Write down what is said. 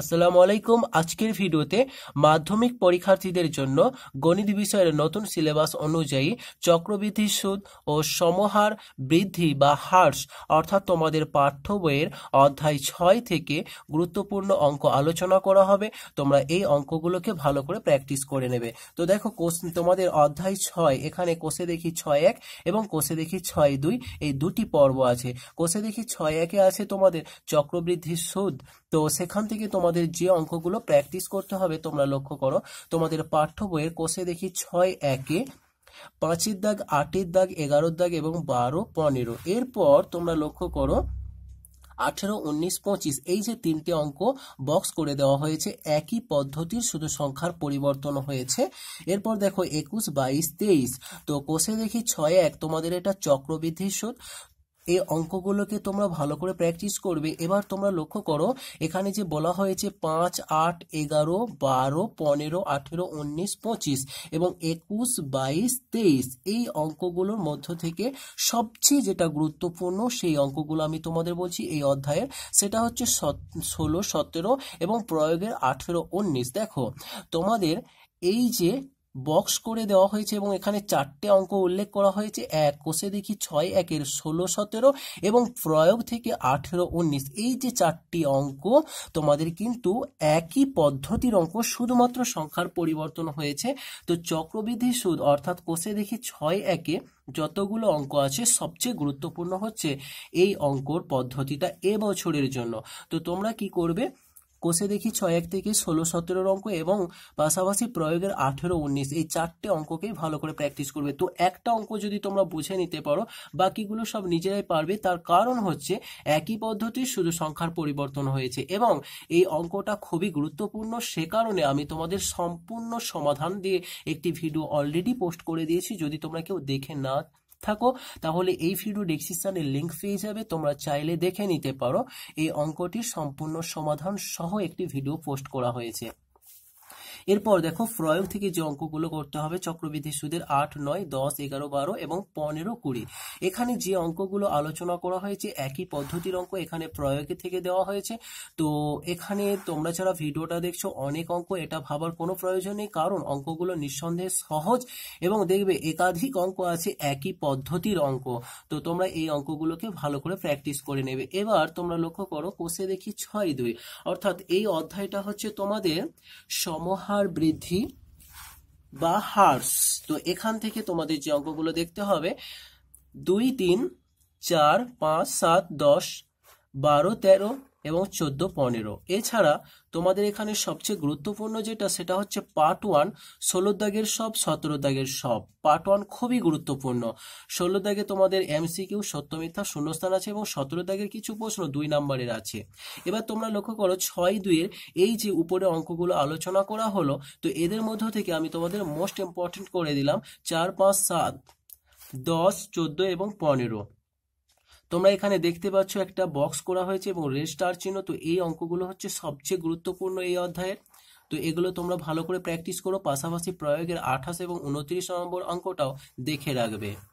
আসসালামু আলাইকুম আজকের ভিডিওতে মাধ্যমিক পরীক্ষার্থীদের জন্য গণিত বিষয়ের নতুন সিলেবাস অনুযায়ী চক্রবৃদ্ধি সুদ ও সমহার বৃদ্ধি বা হার্স অর্থাৎ তোমাদের পাঠ্য বইয়ের অধ্যায় ছয় থেকে গুরুত্বপূর্ণ অঙ্ক আলোচনা করা হবে তোমরা এই অঙ্কগুলোকে ভালো করে প্র্যাকটিস করে নেবে তো দেখো কোষ তোমাদের অধ্যায় ছয় এখানে কোষে দেখি ছয় এক এবং কোষে দেখি ছয় দুই এই দুটি পর্ব আছে কোষে দেখি ছয় একে আছে তোমাদের চক্রবৃদ্ধি সুদ তো সেখান থেকে তোমার তোমাদের যে অঙ্কগুলো প্র্যাকটিস করতে হবে তোমরা লক্ষ্য করো তোমাদের পাঠ্য বইয়ের কোষে দেখি ছয় একে পাঁচের দাগ আটের দাগ এগারোর দাগ এবং বারো পনেরো এরপর তোমরা লক্ষ্য করো আঠেরো উনিশ পঁচিশ এই যে তিনটে অঙ্ক বক্স করে দেওয়া হয়েছে একই পদ্ধতির শুধু সংখ্যার পরিবর্তন হয়েছে এরপর দেখো একুশ বাইশ তেইশ তো কোষে দেখি ছয় এক তোমাদের এটা চক্রবৃদ্ধির সুদ এই অঙ্কগুলোকে তোমরা ভালো করে প্র্যাকটিস করবে এবার তোমরা লক্ষ্য করো এখানে যে বলা হয়েছে পাঁচ আট এগারো বারো পনেরো আঠেরো উনিশ পঁচিশ এবং একুশ বাইশ তেইশ এই অঙ্কগুলোর মধ্য থেকে সবচেয়ে যেটা গুরুত্বপূর্ণ সেই অঙ্কগুলো আমি তোমাদের বলছি এই অধ্যায়ের সেটা হচ্ছে ষোলো সতেরো এবং প্রয়োগের আঠেরো উনিশ দেখো তোমাদের এই যে বক্স করে দেওয়া হয়েছে এবং এখানে চারটে অঙ্ক উল্লেখ করা হয়েছে এক কোষে দেখি ছয় একের ষোলো সতেরো এবং প্রয়োগ থেকে আঠেরো উনিশ এই যে চারটি অঙ্ক তোমাদের কিন্তু একই পদ্ধতির অঙ্ক শুধুমাত্র সংখ্যার পরিবর্তন হয়েছে তো চক্রবৃদ্ধি সুদ অর্থাৎ কোষে দেখি ছয় একে যতগুলো অঙ্ক আছে সবচেয়ে গুরুত্বপূর্ণ হচ্ছে এই অঙ্কর পদ্ধতিটা এবছরের জন্য তো তোমরা কি করবে কোষে দেখি ছয় এক থেকে ষোলো সতেরোর অঙ্ক এবং পাশাপাশি প্রয়োগের আঠেরো উনিশ এই চারটে অঙ্ককেই ভালো করে প্র্যাকটিস করবে তো একটা অঙ্ক যদি তোমরা বুঝে নিতে পারো বাকিগুলো সব নিজেরাই পারবে তার কারণ হচ্ছে একই পদ্ধতির শুধু সংখ্যার পরিবর্তন হয়েছে এবং এই অঙ্কটা খুবই গুরুত্বপূর্ণ সে কারণে আমি তোমাদের সম্পূর্ণ সমাধান দিয়ে একটি ভিডিও অলরেডি পোস্ট করে দিয়েছি যদি তোমরা কেউ দেখে না থাকো তাহলে এই ভিডিও ডেক্সিশানের লিঙ্ক পেয়ে যাবে তোমরা চাইলে দেখে নিতে পারো এই অঙ্কটির সম্পূর্ণ সমাধান সহ একটি ভিডিও পোস্ট করা হয়েছে এরপর দেখো প্রয়োগ থেকে যে অঙ্কগুলো করতে হবে চক্রবৃদ্ধি সুদের আট নয় দশ এগারো বারো এবং পনেরো কুড়ি এখানে যে অঙ্কগুলো আলোচনা করা হয়েছে একই পদ্ধতির অঙ্ক এখানে প্রয়োগ থেকে দেওয়া হয়েছে তো এখানে তোমরা যারা ভিডিওটা দেখছো অনেক অঙ্ক এটা ভাবার কোনো প্রয়োজন নেই কারণ অঙ্কগুলো নিঃসন্দেহে সহজ এবং দেখবে একাধিক অঙ্ক আছে একই পদ্ধতির অঙ্ক তো তোমরা এই অঙ্কগুলোকে ভালো করে প্র্যাকটিস করে নেবে এবার তোমরা লক্ষ্য করো কোষে দেখি ছয় দুই অর্থাৎ এই অধ্যায়টা হচ্ছে তোমাদের সমহা হার বৃদ্ধি বা হার্স তো এখান থেকে তোমাদের যে অঙ্কগুলো দেখতে হবে দুই তিন চার পাঁচ সাত দশ বারো তেরো এবং চোদ্দ পনেরো এছাড়া তোমাদের এখানে সবচেয়ে গুরুত্বপূর্ণ যেটা সেটা হচ্ছে পার্ট ওয়ান ষোলো দাগের সব সতেরো দাগের সব পার্ট ওয়ান খুবই গুরুত্বপূর্ণ ষোলো দাগে তোমাদের এমসিকিউ সত্য মিথ্যা শূন্যস্থান আছে এবং সতেরো দাগের কিছু প্রশ্ন দুই নম্বরের আছে এবার তোমরা লক্ষ্য করো ছয় দুইয়ের এই যে উপরে অঙ্কগুলো আলোচনা করা হলো তো এদের মধ্য থেকে আমি তোমাদের মোস্ট ইম্পর্টেন্ট করে দিলাম চার পাঁচ সাত দশ চোদ্দ এবং পনেরো তোমরা এখানে দেখতে পাচ্ছ একটা বক্স করা হয়েছে এবং রেড স্টার চিহ্ন তো এই অঙ্কগুলো হচ্ছে সবচেয়ে গুরুত্বপূর্ণ এই অধ্যায়ের তো এগুলো তোমরা ভালো করে প্র্যাকটিস করো পাশাপাশি প্রয়োগের আঠাশ এবং উনত্রিশ নম্বর অঙ্কটাও দেখে রাখবে